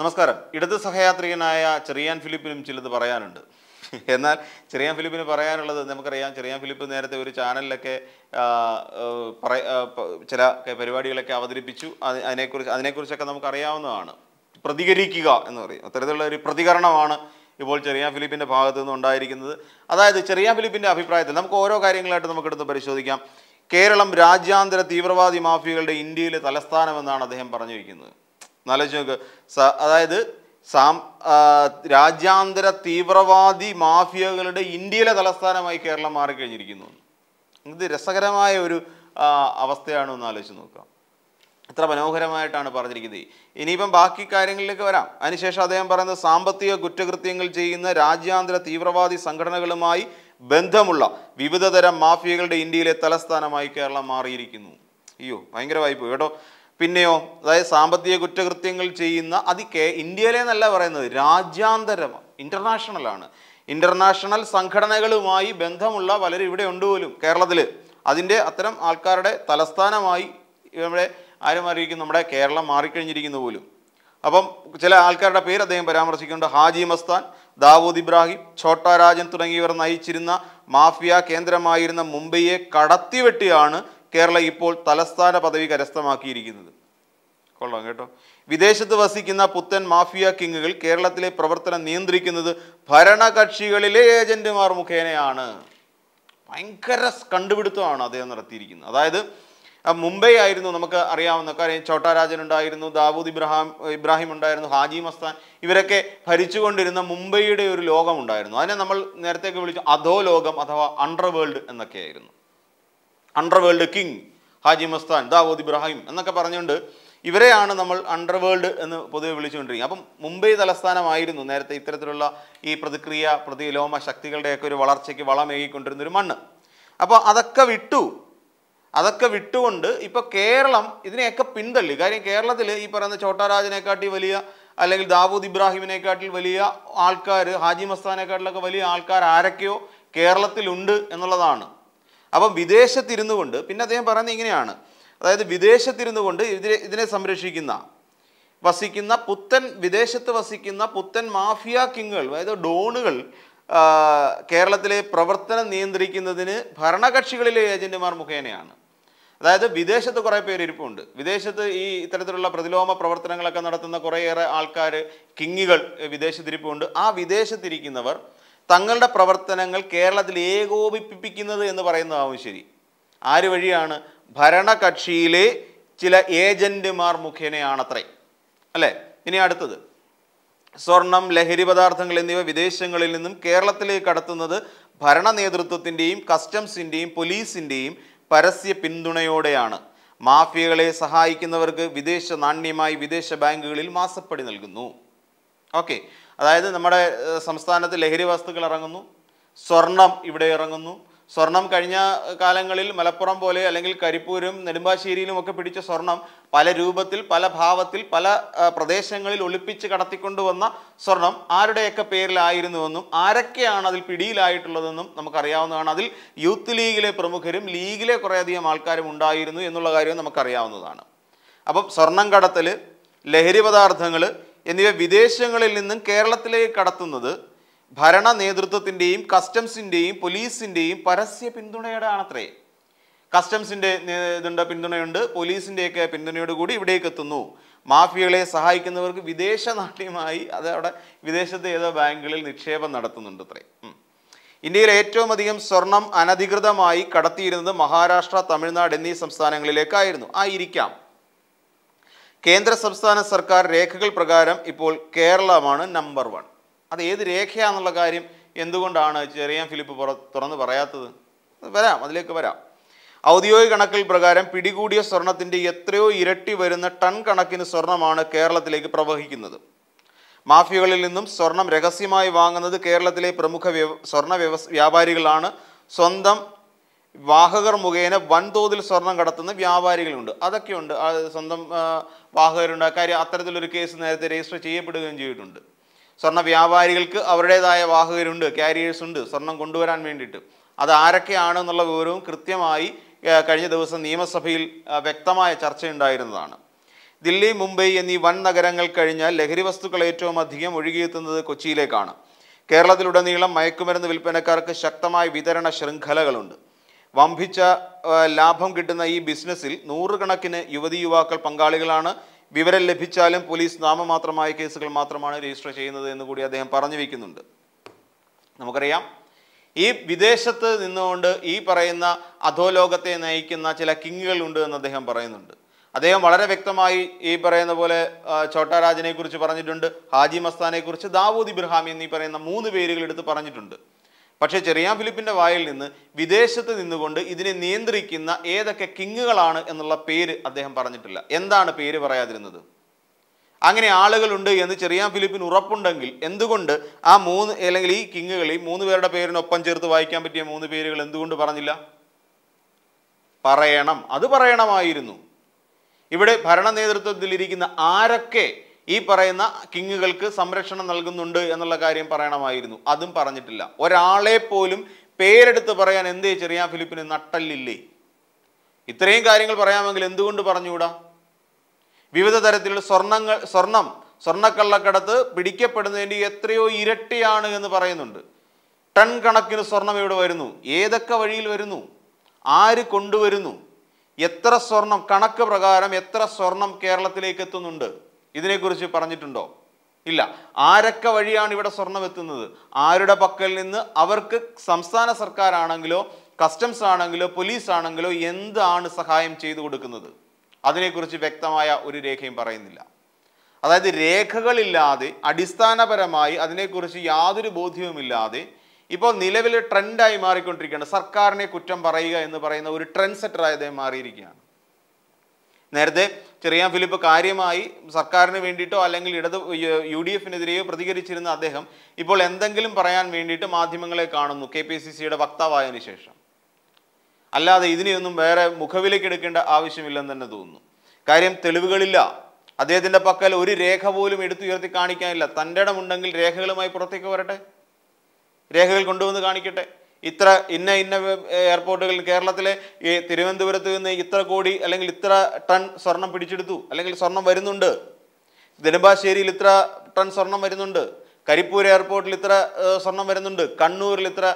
നമസ്കാരം ഇടത് സഹയാത്രികനായ ചെറിയാൻ ഫിലിപ്പിനും ചിലത് പറയാനുണ്ട് എന്നാൽ ചെറിയാൻ ഫിലിപ്പിന് പറയാനുള്ളത് നമുക്കറിയാം ചെറിയാൻ ഫിലിപ്പ് നേരത്തെ ഒരു ചാനലിലൊക്കെ ചില പരിപാടികളൊക്കെ അവതരിപ്പിച്ചു അതിനെക്കുറിച്ച് അതിനെക്കുറിച്ചൊക്കെ നമുക്കറിയാവുന്നതാണ് പ്രതികരിക്കുക എന്ന് പറയും അത്തരത്തിലുള്ള ഒരു പ്രതികരണമാണ് ഇപ്പോൾ ചെറിയ ഫിലിപ്പിൻ്റെ ഭാഗത്തു നിന്ന് ഉണ്ടായിരിക്കുന്നത് അതായത് ചെറിയ ഫിലിപ്പിൻ്റെ അഭിപ്രായത്തിൽ നമുക്ക് ഓരോ കാര്യങ്ങളായിട്ട് നമുക്കെടുത്ത് പരിശോധിക്കാം കേരളം രാജ്യാന്തര തീവ്രവാദി മാഫിയകളുടെ ഇന്ത്യയിലെ തലസ്ഥാനമെന്നാണ് അദ്ദേഹം പറഞ്ഞിരിക്കുന്നത് എന്നാലോചിച്ച് നോക്ക് അതായത് സാം രാജ്യാന്തര തീവ്രവാദി മാഫിയകളുടെ ഇന്ത്യയിലെ തലസ്ഥാനമായി കേരളം മാറിക്കഴിഞ്ഞിരിക്കുന്നു ഇത് രസകരമായ ഒരു അവസ്ഥയാണ് ഒന്ന് ആലോചിച്ച് നോക്കാം എത്ര മനോഹരമായിട്ടാണ് പറഞ്ഞിരിക്കുന്നത് ഇനിയിപ്പം ബാക്കി കാര്യങ്ങളിലേക്ക് വരാം അതിനുശേഷം അദ്ദേഹം പറയുന്നത് സാമ്പത്തിക കുറ്റകൃത്യങ്ങൾ ചെയ്യുന്ന രാജ്യാന്തര തീവ്രവാദി സംഘടനകളുമായി ബന്ധമുള്ള വിവിധതരം മാഫിയകളുടെ ഇന്ത്യയിലെ തലസ്ഥാനമായി കേരളം മാറിയിരിക്കുന്നു അയ്യോ ഭയങ്കര വായ്പ കേട്ടോ പിന്നെയോ അതായത് സാമ്പത്തിക കുറ്റകൃത്യങ്ങൾ ചെയ്യുന്ന അതിക്കെ ഇന്ത്യയിലെ എന്നല്ല പറയുന്നത് രാജ്യാന്തരം ഇൻ്റർനാഷണലാണ് ഇൻ്റർനാഷണൽ സംഘടനകളുമായി ബന്ധമുള്ള പലരും ഇവിടെ ഉണ്ട് പോലും കേരളത്തിൽ അതിൻ്റെ അത്തരം ആൾക്കാരുടെ തലസ്ഥാനമായി നമ്മുടെ ആരും അറിയിക്കും നമ്മുടെ കേരളം മാറിക്കഴിഞ്ഞിരിക്കുന്നു പോലും അപ്പം ചില ആൾക്കാരുടെ പേര് അദ്ദേഹം പരാമർശിക്കുന്നുണ്ട് ഹാജി മസ്താൻ ദാവൂദ് ഇബ്രാഹിം ഛോട്ട രാജൻ തുടങ്ങിയവർ നയിച്ചിരുന്ന മാഫിയ കേന്ദ്രമായിരുന്ന മുംബൈയെ കടത്തിവെട്ടിയാണ് കേരളം ഇപ്പോൾ തലസ്ഥാന പദവി കരസ്ഥമാക്കിയിരിക്കുന്നത് കൊള്ളാം കേട്ടോ വിദേശത്ത് വസിക്കുന്ന പുത്തൻ മാഫിയ കിങ്ങുകൾ കേരളത്തിലെ പ്രവർത്തനം നിയന്ത്രിക്കുന്നത് ഭരണകക്ഷികളിലെ ഏജന്റുമാർ മുഖേനയാണ് ഭയങ്കര കണ്ടുപിടുത്തമാണ് അദ്ദേഹം നടത്തിയിരിക്കുന്നത് അതായത് മുംബൈ ആയിരുന്നു നമുക്ക് അറിയാവുന്ന കാര്യം ചോട്ടാരാജൻ ഉണ്ടായിരുന്നു ദാവൂദ് ഇബ്രഹാം ഇബ്രാഹിം ഉണ്ടായിരുന്നു ഹാജി മസ്താൻ ഇവരൊക്കെ ഭരിച്ചുകൊണ്ടിരുന്ന മുംബൈയുടെ ഒരു ലോകമുണ്ടായിരുന്നു അതിനെ നമ്മൾ നേരത്തെയൊക്കെ വിളിച്ചു അധോ ലോകം അഥവാ എന്നൊക്കെ എന്നൊക്കെയായിരുന്നു അണ്ടർവേൾഡ് കിങ് ഹാജി മസ്താൻ ദാവൂദ് ഇബ്രാഹിം എന്നൊക്കെ പറഞ്ഞുകൊണ്ട് ഇവരെയാണ് നമ്മൾ അണ്ടർവേൾഡ് എന്ന് പൊതുവെ വിളിച്ചുകൊണ്ടിരിക്കുക അപ്പം മുംബൈ തലസ്ഥാനമായിരുന്നു നേരത്തെ ഇത്തരത്തിലുള്ള ഈ പ്രതിക്രിയ പ്രതിലോമ ശക്തികളുടെയൊക്കെ ഒരു വളർച്ചയ്ക്ക് വളമേകിക്കൊണ്ടിരുന്ന ഒരു മണ്ണ് അപ്പോൾ അതൊക്കെ വിട്ടു അതൊക്കെ വിട്ടുകൊണ്ട് ഇപ്പോൾ കേരളം ഇതിനെയൊക്കെ പിന്തള്ളി കാര്യം കേരളത്തിൽ ഈ പറയുന്ന ചോട്ടാരാജനെക്കാട്ടി വലിയ അല്ലെങ്കിൽ ദാവൂദ് ഇബ്രാഹിമിനെക്കാട്ടിൽ വലിയ ആൾക്കാർ ഹാജി മസ്താനെക്കാട്ടിലൊക്കെ വലിയ ആൾക്കാർ ആരൊക്കെയോ കേരളത്തിലുണ്ട് എന്നുള്ളതാണ് അപ്പം വിദേശത്തിരുന്നു കൊണ്ട് പിന്നെ അദ്ദേഹം പറയുന്നത് ഇങ്ങനെയാണ് അതായത് വിദേശത്തിരുന്നു കൊണ്ട് ഇതിനെ ഇതിനെ സംരക്ഷിക്കുന്ന വസിക്കുന്ന പുത്തൻ വിദേശത്ത് വസിക്കുന്ന പുത്തൻ മാഫിയ കിങ്ങുകൾ അതായത് ഡോണുകൾ കേരളത്തിലെ പ്രവർത്തനം നിയന്ത്രിക്കുന്നതിന് ഭരണകക്ഷികളിലെ ഏജന്റുമാർ മുഖേനയാണ് അതായത് വിദേശത്ത് കുറേ പേര് ഇരിപ്പുണ്ട് വിദേശത്ത് ഈ ഇത്തരത്തിലുള്ള പ്രതിലോമ പ്രവർത്തനങ്ങളൊക്കെ നടത്തുന്ന കുറേയേറെ ആൾക്കാർ കിങ്ങികൾ വിദേശത്തിരിപ്പുണ്ട് ആ വിദേശത്തിരിക്കുന്നവർ തങ്ങളുടെ പ്രവർത്തനങ്ങൾ കേരളത്തിൽ ഏകോപിപ്പിക്കുന്നത് എന്ന് പറയുന്നതാവും ശരി ആര് വഴിയാണ് ഭരണകക്ഷിയിലെ ചില ഏജൻറ്റുമാർ മുഖേനയാണത്രേ അല്ലേ ഇനി അടുത്തത് സ്വർണം ലഹരി പദാർത്ഥങ്ങൾ എന്നിവ വിദേശങ്ങളിൽ നിന്നും കേരളത്തിലേക്ക് കടത്തുന്നത് ഭരണ നേതൃത്വത്തിൻ്റെയും കസ്റ്റംസിൻ്റെയും പോലീസിൻ്റെയും പരസ്യ പിന്തുണയോടെയാണ് മാഫിയകളെ സഹായിക്കുന്നവർക്ക് വിദേശ നാണ്യമായി വിദേശ ബാങ്കുകളിൽ മാസപ്പടി നൽകുന്നു ഓക്കെ അതായത് നമ്മുടെ സംസ്ഥാനത്ത് ലഹരി വസ്തുക്കൾ ഇറങ്ങുന്നു സ്വർണം ഇവിടെ ഇറങ്ങുന്നു സ്വർണം കഴിഞ്ഞ കാലങ്ങളിൽ മലപ്പുറം പോലെ അല്ലെങ്കിൽ കരിപ്പൂരും നെടുമ്പാശ്ശേരിയിലും ഒക്കെ പിടിച്ച സ്വർണം പല രൂപത്തിൽ പല ഭാവത്തിൽ പല പ്രദേശങ്ങളിൽ ഒളിപ്പിച്ച് കടത്തിക്കൊണ്ടുവന്ന സ്വർണം ആരുടെയൊക്കെ പേരിലായിരുന്നുവെന്നും ആരൊക്കെയാണ് അതിൽ പിടിയിലായിട്ടുള്ളതെന്നും നമുക്കറിയാവുന്നതാണ് അതിൽ യൂത്ത് ലീഗിലെ പ്രമുഖരും ലീഗിലെ കുറേയധികം ആൾക്കാരും ഉണ്ടായിരുന്നു എന്നുള്ള കാര്യം നമുക്കറിയാവുന്നതാണ് അപ്പം സ്വർണം കടത്തൽ ലഹരി പദാർത്ഥങ്ങൾ എന്നിവ വിദേശങ്ങളിൽ നിന്നും കേരളത്തിലേക്ക് കടത്തുന്നത് ഭരണ നേതൃത്വത്തിൻ്റെയും കസ്റ്റംസിൻ്റെയും പോലീസിൻ്റെയും പരസ്യ പിന്തുണയുടെ ആണത്രേ കസ്റ്റംസിൻ്റെ ഇതുണ്ട് പിന്തുണയുണ്ട് പോലീസിൻ്റെയൊക്കെ കൂടി ഇവിടേക്ക് എത്തുന്നു മാഫിയകളെ സഹായിക്കുന്നവർക്ക് വിദേശ നാട്യമായി അത് അവിടെ വിദേശത്തെ ഏതോ ബാങ്കുകളിൽ നിക്ഷേപം നടത്തുന്നുണ്ട് അത്രേ ഇന്ത്യയിൽ ഏറ്റവും അധികം സ്വർണം അനധികൃതമായി കടത്തിയിരുന്നത് മഹാരാഷ്ട്ര തമിഴ്നാട് എന്നീ സംസ്ഥാനങ്ങളിലേക്കായിരുന്നു ആയിരിക്കാം കേന്ദ്ര സംസ്ഥാന സർക്കാർ രേഖകൾ പ്രകാരം ഇപ്പോൾ കേരളമാണ് നമ്പർ വൺ അത് ഏത് രേഖയാണെന്നുള്ള കാര്യം എന്തുകൊണ്ടാണ് ചെറിയ ഫിലിപ്പ് പുറ തുറന്ന് പറയാത്തത് വരാം അതിലേക്ക് വരാം ഔദ്യോഗിക കണക്കിൽ പ്രകാരം പിടികൂടിയ സ്വർണത്തിൻ്റെ എത്രയോ ഇരട്ടി വരുന്ന ടൺ കണക്കിന് സ്വർണമാണ് കേരളത്തിലേക്ക് പ്രവഹിക്കുന്നത് മാഫിയകളിൽ നിന്നും സ്വർണം രഹസ്യമായി വാങ്ങുന്നത് കേരളത്തിലെ പ്രമുഖ സ്വർണ്ണ വ്യവ വ്യാപാരികളാണ് സ്വന്തം വാഹകർ മുഖേന വൻതോതിൽ സ്വർണം കടത്തുന്ന വ്യാപാരികളുണ്ട് അതൊക്കെയുണ്ട് സ്വന്തം വാഹകരുണ്ട് കാര്യം അത്തരത്തിലൊരു കേസ് നേരത്തെ രജിസ്റ്റർ ചെയ്യപ്പെടുകയും ചെയ്തിട്ടുണ്ട് സ്വർണ്ണ വ്യാപാരികൾക്ക് അവരുടേതായ വാഹകരുണ്ട് ക്യാരിയേഴ്സ് ഉണ്ട് സ്വർണം കൊണ്ടുവരാൻ വേണ്ടിയിട്ട് അത് ആരൊക്കെയാണ് എന്നുള്ള വിവരവും കൃത്യമായി കഴിഞ്ഞ ദിവസം നിയമസഭയിൽ വ്യക്തമായ ചർച്ചയുണ്ടായിരുന്നതാണ് ദില്ലി മുംബൈ എന്നീ വൻ നഗരങ്ങൾ കഴിഞ്ഞാൽ ലഹരി വസ്തുക്കൾ ഏറ്റവും അധികം ഒഴുകിയെത്തുന്നത് കൊച്ചിയിലേക്കാണ് കേരളത്തിലുടനീളം മയക്കുമരുന്ന് വിൽപ്പനക്കാർക്ക് ശക്തമായ വിതരണ ശൃംഖലകളുണ്ട് വമ്പിച്ച ലാഭം കിട്ടുന്ന ഈ ബിസിനസ്സിൽ നൂറുകണക്കിന് യുവതി യുവാക്കൾ പങ്കാളികളാണ് വിവരം ലഭിച്ചാലും പോലീസ് നാമമാത്രമായ കേസുകൾ മാത്രമാണ് രജിസ്റ്റർ ചെയ്യുന്നത് എന്ന് കൂടി അദ്ദേഹം പറഞ്ഞു വയ്ക്കുന്നുണ്ട് നമുക്കറിയാം ഈ വിദേശത്ത് നിന്നുകൊണ്ട് ഈ പറയുന്ന അധോലോകത്തെ നയിക്കുന്ന ചില കിങ്ങുകളുണ്ട് എന്ന് അദ്ദേഹം പറയുന്നുണ്ട് അദ്ദേഹം വളരെ വ്യക്തമായി ഈ പറയുന്ന പോലെ ചോട്ടാരാജനെക്കുറിച്ച് കുറിച്ച് പറഞ്ഞിട്ടുണ്ട് ഹാജി മസ്താനെ കുറിച്ച് ദാവൂദ് ഇബ്രഹാം എന്നീ പറയുന്ന മൂന്ന് പേരുകൾ എടുത്ത് പറഞ്ഞിട്ടുണ്ട് പക്ഷേ ചെറിയ ഫിലിപ്പിൻ്റെ വായിൽ നിന്ന് വിദേശത്ത് നിന്നുകൊണ്ട് ഇതിനെ നിയന്ത്രിക്കുന്ന ഏതൊക്കെ കിങ്ങുകളാണ് എന്നുള്ള പേര് അദ്ദേഹം പറഞ്ഞിട്ടില്ല എന്താണ് പേര് പറയാതിരുന്നത് അങ്ങനെ ആളുകളുണ്ട് എന്ന് ചെറിയ ഫിലിപ്പിന് ഉറപ്പുണ്ടെങ്കിൽ എന്തുകൊണ്ട് ആ മൂന്ന് അല്ലെങ്കിൽ ഈ ഈ മൂന്ന് പേരുടെ പേരിനൊപ്പം ചേർത്ത് വായിക്കാൻ പറ്റിയ മൂന്ന് പേരുകൾ എന്തുകൊണ്ട് പറഞ്ഞില്ല പറയണം അത് പറയണമായിരുന്നു ഇവിടെ ഭരണ നേതൃത്വത്തിലിരിക്കുന്ന ആരൊക്കെ ഈ പറയുന്ന കിങ്ങുകൾക്ക് സംരക്ഷണം നൽകുന്നുണ്ട് എന്നുള്ള കാര്യം പറയണമായിരുന്നു അതും പറഞ്ഞിട്ടില്ല ഒരാളെ പോലും പേരെടുത്ത് പറയാൻ എന്തേ ചെറിയ ഫിലിപ്പിന് നട്ടല്ലില്ലേ ഇത്രയും കാര്യങ്ങൾ പറയാമെങ്കിൽ എന്തുകൊണ്ട് പറഞ്ഞുകൂടാ വിവിധ തരത്തിലുള്ള സ്വർണങ്ങൾ സ്വർണം സ്വർണ്ണക്കള്ളക്കടത്ത് പിടിക്കപ്പെടുന്നതിൻ്റെ എത്രയോ ഇരട്ടിയാണ് എന്ന് പറയുന്നുണ്ട് ടൺ കണക്കിന് സ്വർണം ഇവിടെ വരുന്നു ഏതൊക്കെ വഴിയിൽ വരുന്നു ആര് കൊണ്ടുവരുന്നു എത്ര സ്വർണം കണക്ക് പ്രകാരം എത്ര സ്വർണം കേരളത്തിലേക്ക് എത്തുന്നുണ്ട് ഇതിനെക്കുറിച്ച് പറഞ്ഞിട്ടുണ്ടോ ഇല്ല ആരൊക്കെ വഴിയാണ് ഇവിടെ സ്വർണം എത്തുന്നത് ആരുടെ പക്കൽ നിന്ന് അവർക്ക് സംസ്ഥാന സർക്കാരാണെങ്കിലോ കസ്റ്റംസ് ആണെങ്കിലോ പോലീസ് ആണെങ്കിലോ എന്താണ് സഹായം ചെയ്തു കൊടുക്കുന്നത് അതിനെക്കുറിച്ച് വ്യക്തമായ ഒരു രേഖയും പറയുന്നില്ല അതായത് രേഖകളില്ലാതെ അടിസ്ഥാനപരമായി അതിനെക്കുറിച്ച് യാതൊരു ബോധ്യവുമില്ലാതെ ഇപ്പോൾ നിലവിലെ ട്രെൻഡായി മാറിക്കൊണ്ടിരിക്കുകയാണ് സർക്കാരിനെ കുറ്റം പറയുക എന്ന് പറയുന്ന ഒരു ട്രെൻഡ് സെറ്റർ ആയതായി മാറിയിരിക്കുകയാണ് നേരത്തെ ചെറിയാൻ ഫിലിപ്പ് കാര്യമായി സർക്കാരിന് വേണ്ടിയിട്ടോ അല്ലെങ്കിൽ ഇടത് യു ഡി എഫിനെതിരെയോ പ്രതികരിച്ചിരുന്ന അദ്ദേഹം ഇപ്പോൾ എന്തെങ്കിലും പറയാൻ വേണ്ടിയിട്ട് മാധ്യമങ്ങളെ കാണുന്നു കെ പി സി സിയുടെ വക്താവായതിനു ശേഷം അല്ലാതെ ഇതിനെയൊന്നും വേറെ മുഖവിലേക്ക് എടുക്കേണ്ട ആവശ്യമില്ലെന്ന് തന്നെ തോന്നുന്നു കാര്യം തെളിവുകളില്ല അദ്ദേഹത്തിൻ്റെ പക്കൽ ഒരു രേഖ പോലും എടുത്തുയർത്തി കാണിക്കാനില്ല തൻ്റെ ഇടമുണ്ടെങ്കിൽ രേഖകളുമായി പുറത്തേക്ക് വരട്ടെ രേഖകൾ കൊണ്ടുവന്ന് കാണിക്കട്ടെ ഇത്ര ഇന്ന ഇന്ന എയർപോർട്ടുകളിൽ കേരളത്തിലെ ഈ തിരുവനന്തപുരത്ത് നിന്ന് ഇത്ര കോടി അല്ലെങ്കിൽ ഇത്ര ടൺ സ്വർണം പിടിച്ചെടുത്തു അല്ലെങ്കിൽ സ്വർണം വരുന്നുണ്ട് നെടുമ്പാശ്ശേരിയിൽ ഇത്ര ടൺ സ്വർണം വരുന്നുണ്ട് കരിപ്പൂർ എയർപോർട്ടിൽ ഇത്ര സ്വർണം വരുന്നുണ്ട് കണ്ണൂരിൽ ഇത്ര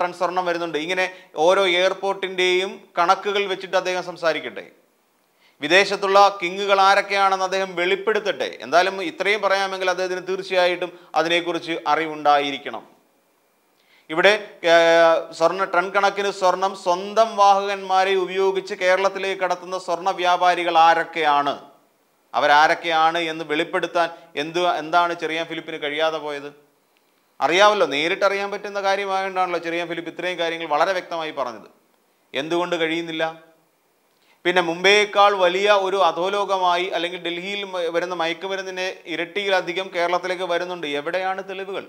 ടൺ സ്വർണം വരുന്നുണ്ട് ഇങ്ങനെ ഓരോ എയർപോർട്ടിൻ്റെയും കണക്കുകൾ വെച്ചിട്ട് അദ്ദേഹം സംസാരിക്കട്ടെ വിദേശത്തുള്ള കിങ്ങുകൾ ആരൊക്കെയാണെന്ന് അദ്ദേഹം വെളിപ്പെടുത്തട്ടെ എന്തായാലും ഇത്രയും പറയാമെങ്കിൽ അദ്ദേഹത്തിന് തീർച്ചയായിട്ടും അതിനെക്കുറിച്ച് അറിവുണ്ടായിരിക്കണം ഇവിടെ സ്വർണ്ണ ടൺ കണക്കിന് സ്വർണം സ്വന്തം വാഹകന്മാരെ ഉപയോഗിച്ച് കേരളത്തിലേക്ക് കടത്തുന്ന സ്വർണ്ണ വ്യാപാരികൾ ആരൊക്കെയാണ് അവരാരൊക്കെയാണ് എന്ന് വെളിപ്പെടുത്താൻ എന്ത് എന്താണ് ചെറിയ ഫിലിപ്പിന് കഴിയാതെ പോയത് അറിയാമല്ലോ നേരിട്ടറിയാൻ പറ്റുന്ന കാര്യമായതുകൊണ്ടാണല്ലോ ചെറിയ ഫിലിപ്പ് ഇത്രയും കാര്യങ്ങൾ വളരെ വ്യക്തമായി പറഞ്ഞത് എന്തുകൊണ്ട് കഴിയുന്നില്ല പിന്നെ മുംബൈയേക്കാൾ വലിയ ഒരു അധോലോകമായി അല്ലെങ്കിൽ ഡൽഹിയിൽ വരുന്ന മയക്കുമരുന്നിനെ ഇരട്ടിയിലധികം കേരളത്തിലേക്ക് വരുന്നുണ്ട് എവിടെയാണ് തെളിവുകൾ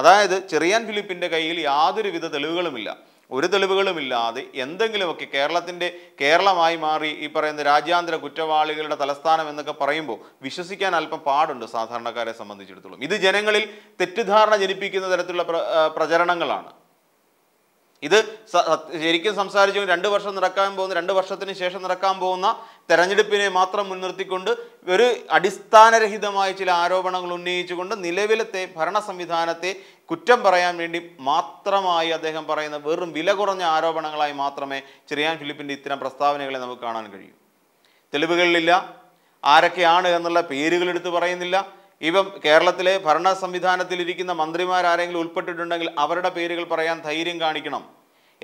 അതായത് ചെറിയാൻ ഫിലിപ്പിൻ്റെ കയ്യിൽ യാതൊരുവിധ തെളിവുകളുമില്ല ഒരു തെളിവുകളുമില്ലാതെ എന്തെങ്കിലുമൊക്കെ കേരളത്തിൻ്റെ കേരളമായി മാറി ഈ പറയുന്ന രാജ്യാന്തര കുറ്റവാളികളുടെ തലസ്ഥാനം എന്നൊക്കെ പറയുമ്പോൾ വിശ്വസിക്കാൻ അല്പം പാടുണ്ട് സാധാരണക്കാരെ സംബന്ധിച്ചിടത്തോളം ഇത് ജനങ്ങളിൽ തെറ്റിദ്ധാരണ ജനിപ്പിക്കുന്ന തരത്തിലുള്ള പ്രചരണങ്ങളാണ് ഇത് ശരിക്കും സംസാരിച്ചു രണ്ട് വർഷം നടക്കാൻ പോകുന്ന രണ്ട് വർഷത്തിന് ശേഷം നടക്കാൻ പോകുന്ന തെരഞ്ഞെടുപ്പിനെ മാത്രം മുൻനിർത്തിക്കൊണ്ട് ഒരു അടിസ്ഥാനരഹിതമായ ചില ആരോപണങ്ങൾ ഉന്നയിച്ചുകൊണ്ട് നിലവിലത്തെ ഭരണ സംവിധാനത്തെ കുറ്റം പറയാൻ വേണ്ടി മാത്രമായി അദ്ദേഹം പറയുന്ന വെറും വില കുറഞ്ഞ ആരോപണങ്ങളായി മാത്രമേ ചെറിയാൻ ഫിലിപ്പിൻ്റെ ഇത്തരം പ്രസ്താവനകളെ നമുക്ക് കാണാൻ കഴിയൂ തെളിവുകളിലില്ല ആരൊക്കെയാണ് എന്നുള്ള പേരുകൾ എടുത്ത് പറയുന്നില്ല ഇപ്പം കേരളത്തിലെ ഭരണ സംവിധാനത്തിലിരിക്കുന്ന മന്ത്രിമാരാരെങ്കിലും ഉൾപ്പെട്ടിട്ടുണ്ടെങ്കിൽ അവരുടെ പേരുകൾ പറയാൻ ധൈര്യം കാണിക്കണം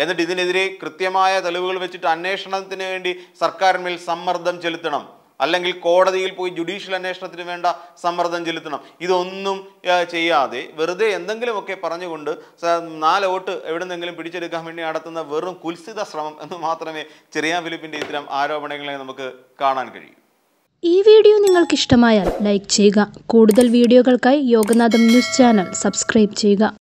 എന്നിട്ട് ഇതിനെതിരെ കൃത്യമായ തെളിവുകൾ വെച്ചിട്ട് അന്വേഷണത്തിന് വേണ്ടി സർക്കാരിന്മേൽ സമ്മർദ്ദം ചെലുത്തണം അല്ലെങ്കിൽ കോടതിയിൽ പോയി ജുഡീഷ്യൽ അന്വേഷണത്തിന് വേണ്ട സമ്മർദ്ദം ചെലുത്തണം ഇതൊന്നും ചെയ്യാതെ വെറുതെ എന്തെങ്കിലുമൊക്കെ പറഞ്ഞുകൊണ്ട് നാല് വോട്ട് എവിടെ നിന്നെങ്കിലും പിടിച്ചെടുക്കാൻ വേണ്ടി നടത്തുന്ന വെറും കുൽസിത ശ്രമം എന്ന് മാത്രമേ ചെറിയ ഫിലിപ്പിൻ്റെ ഇത്തരം ആരോപണങ്ങളെ നമുക്ക് കാണാൻ കഴിയൂ ഈ വീഡിയോ നിങ്ങൾക്ക് ഇഷ്ടമായാൽ ലൈക്ക് ചെയ്യുക കൂടുതൽ വീഡിയോകൾക്കായി യോഗനാഥം ന്യൂസ് ചാനൽ സബ്സ്ക്രൈബ് ചെയ്യുക